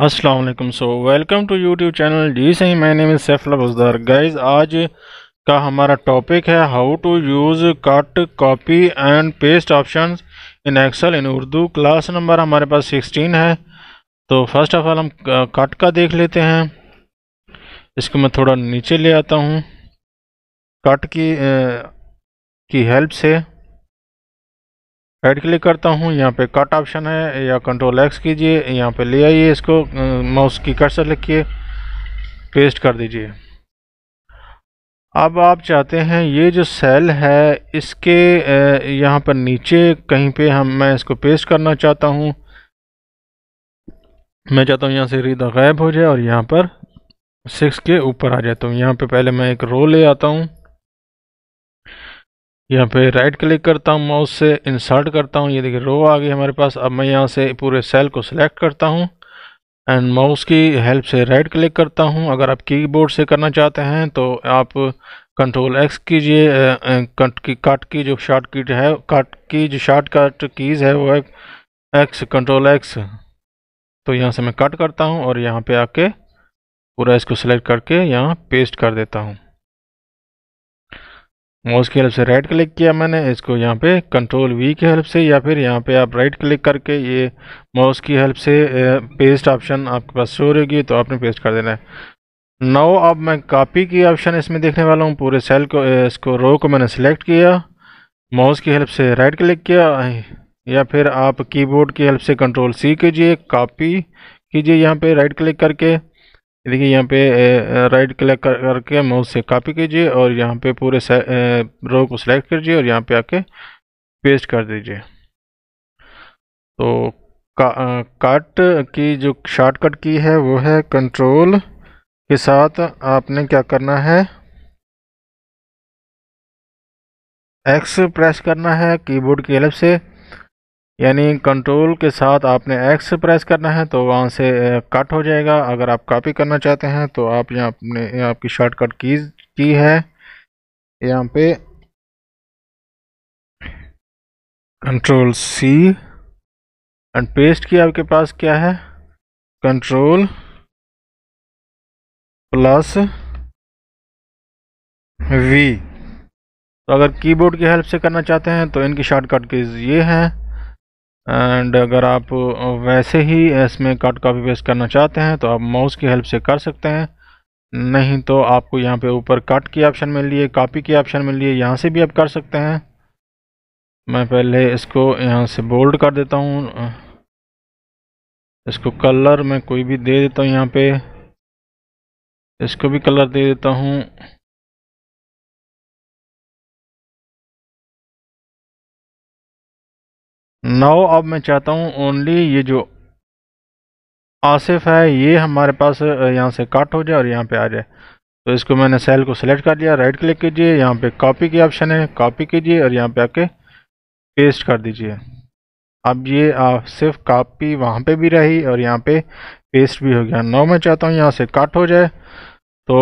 Aslam so welcome to YouTube channel जी सही मैंने में सैफल बजदार गाइज आज का हमारा टॉपिक है how to use cut copy and paste options in Excel in Urdu class number हमारे पास 16 है तो फर्स्ट ऑफ ऑल हम कट का देख लेते हैं इसको मैं थोड़ा नीचे ले आता हूँ कट की आ, की हेल्प से ऐड क्लिक करता हूँ यहाँ पे कट ऑप्शन है या कंट्रोल एक्स कीजिए यहाँ पे ले आइए इसको माउस की से लिखिए पेस्ट कर दीजिए अब आप चाहते हैं ये जो सेल है इसके यहाँ पर नीचे कहीं पे हम मैं इसको पेस्ट करना चाहता हूँ मैं चाहता हूँ यहाँ से रीदा गायब हो जाए और यहाँ पर सिक्स के ऊपर आ जाए तो यहाँ पे पहले मैं एक रो ले आता हूँ यहाँ पे राइट क्लिक करता हूँ माउस से इंसर्ट करता हूँ ये देखिए रो आ गई हमारे पास अब मैं यहाँ से पूरे सेल को सिलेक्ट करता हूँ एंड माउस की हेल्प से राइट क्लिक करता हूँ अगर आप कीबोर्ड से करना चाहते हैं तो आप कंट्रोल एक्स कीजिए कट की काट की जो शॉर्ट कीट है काट की जो शॉर्ट कट कीज़ है वो है एक्स कंट्रोल एक्स तो यहाँ से मैं कट करता हूँ और यहाँ पे आके पूरा इसको सिलेक्ट करके यहाँ पेस्ट कर देता हूँ माउस की हेल्प से राइट क्लिक किया मैंने इसको यहाँ पे कंट्रोल वी की हेल्प से या फिर यहाँ पे आप राइट क्लिक करके ये माउस की हेल्प से पेस्ट ऑप्शन आपके पास शो रहेगी तो आपने पेस्ट कर देना है नौ अब मैं कॉपी की ऑप्शन इसमें देखने वाला हूँ पूरे सेल को इसको रो को मैंने सेलेक्ट किया माउस की हेल्प से राइट क्लिक किया या फिर आप कीबोर्ड की हेल्प से कंट्रोल सी कीजिए कॉपी कीजिए यहाँ पे राइट क्लिक करके देखिए यहाँ पे राइट क्लिक कर करके माउस से कॉपी कीजिए और यहाँ पे पूरे रो को सिलेक्ट कीजिए और यहाँ पे आके पेस्ट कर दीजिए तो काट की जो शॉर्टकट की है वो है कंट्रोल के साथ आपने क्या करना है एक्स प्रेस करना है कीबोर्ड की हेल्प से यानी कंट्रोल के साथ आपने एक्स प्रेस करना है तो वहाँ से कट हो जाएगा अगर आप कॉपी करना चाहते हैं तो आप यहाँ अपने आपकी शॉर्टकट कीज की है यहाँ पे कंट्रोल सी एंड पेस्ट की आपके पास क्या है कंट्रोल प्लस वी तो अगर कीबोर्ड की हेल्प से करना चाहते हैं तो इनकी शॉर्टकट कीज ये हैं एंड अगर आप वैसे ही इसमें कट कॉपी पेस्ट करना चाहते हैं तो आप माउस की हेल्प से कर सकते हैं नहीं तो आपको यहाँ पे ऊपर कट की ऑप्शन मिल रही है कॉपी की ऑप्शन मिल रही है यहाँ से भी आप कर सकते हैं मैं पहले इसको यहाँ से बोल्ड कर देता हूँ इसको कलर मैं कोई भी दे देता हूँ यहाँ पे इसको भी कलर दे देता हूँ नाउ अब मैं चाहता हूँ ओनली ये जो आसिफ है ये हमारे पास यहाँ से कट हो जाए और यहाँ पे आ जाए तो इसको मैंने सेल को सिलेक्ट कर लिया राइट क्लिक कीजिए यहाँ पे कॉपी की ऑप्शन है कॉपी कीजिए और यहाँ पे आके पेस्ट कर दीजिए अब ये आप सिर्फ कापी वहाँ पे भी रही और यहाँ पे पेस्ट भी हो गया नौ मैं चाहता हूँ यहाँ से कट हो जाए तो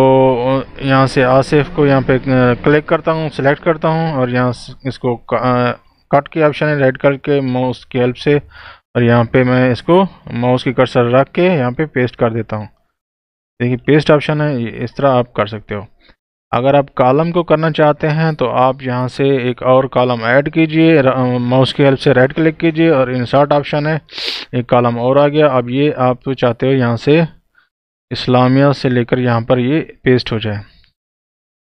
यहाँ से आसिफ को यहाँ पे क्लिक करता हूँ सिलेक्ट करता हूँ और यहाँ इसको कट के ऑप्शन है राइट कट के माउस की हेल्प से और यहाँ पे मैं इसको माउस की कर्सर रख के यहाँ पे पेस्ट कर देता हूँ देखिए पेस्ट ऑप्शन है इस तरह आप कर सकते हो अगर आप कॉलम को करना चाहते हैं तो आप यहाँ से एक और कॉलम ऐड कीजिए माउस की हेल्प से राइट क्लिक कीजिए और इंसर्ट ऑप्शन है एक कॉलम और आ गया अब ये आप तो चाहते हो यहाँ से इस्लामिया से लेकर यहाँ पर ये पेस्ट हो जाए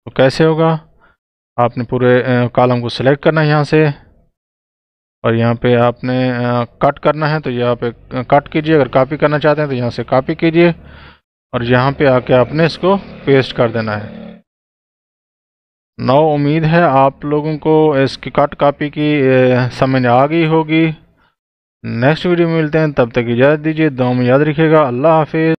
तो कैसे होगा आपने पूरे कॉलम को सिलेक्ट करना है यहाँ से और यहाँ पे आपने कट करना है तो यहाँ पे कट कीजिए अगर कॉपी करना चाहते हैं तो यहाँ से कॉपी कीजिए और यहाँ पे आके आपने इसको पेस्ट कर देना है नौ उम्मीद है आप लोगों को इसकी कट कॉपी की समझ आ गई होगी नेक्स्ट वीडियो में मिलते हैं तब तक इजाज़त दीजिए दो में याद रखिएगा अल्लाह हाफिज़